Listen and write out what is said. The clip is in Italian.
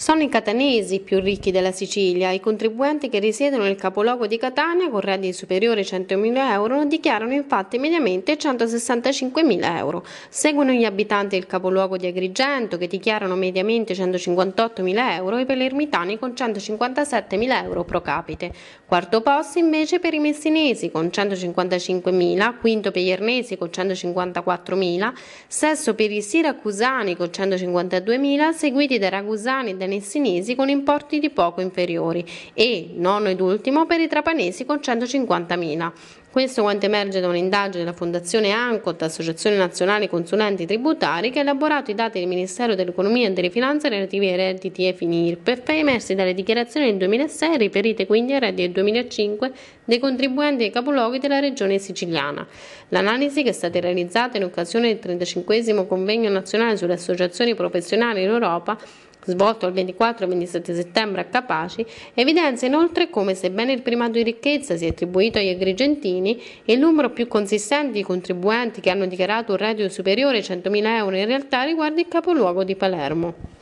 Sono i catanesi più ricchi della Sicilia. I contribuenti che risiedono nel capoluogo di Catania con redditi superiori a 100.000 euro dichiarano infatti mediamente 165.000 euro. Seguono gli abitanti del capoluogo di Agrigento che dichiarano mediamente 158.000 euro e i palermitani con 157.000 euro pro capite. Quarto posto invece per i messinesi con 155.000, quinto per gli ernesi con 154.000, sesto per i siracusani con 152.000, seguiti dai ragusani e dai messinesi con importi di poco inferiori e, nono ed ultimo, per i trapanesi con 150.000. Questo quanto emerge da un'indagine della Fondazione ANCOT, Associazione Nazionale Consulenti Tributari, che ha elaborato i dati del Ministero dell'Economia e delle Finanze relativi ai redditi e FINIRPEF emersi dalle dichiarazioni del 2006 riferite quindi ai redditi del 2005 dei contribuenti ai capoluoghi della regione siciliana. L'analisi che è stata realizzata in occasione del 35 Convegno Nazionale sulle Associazioni Professionali in Europa svolto il 24 e 27 settembre a Capaci, evidenzia inoltre come sebbene il primato di ricchezza sia attribuito agli agrigentini, il numero più consistente di contribuenti che hanno dichiarato un reddito superiore ai 100.000 euro in realtà riguarda il capoluogo di Palermo.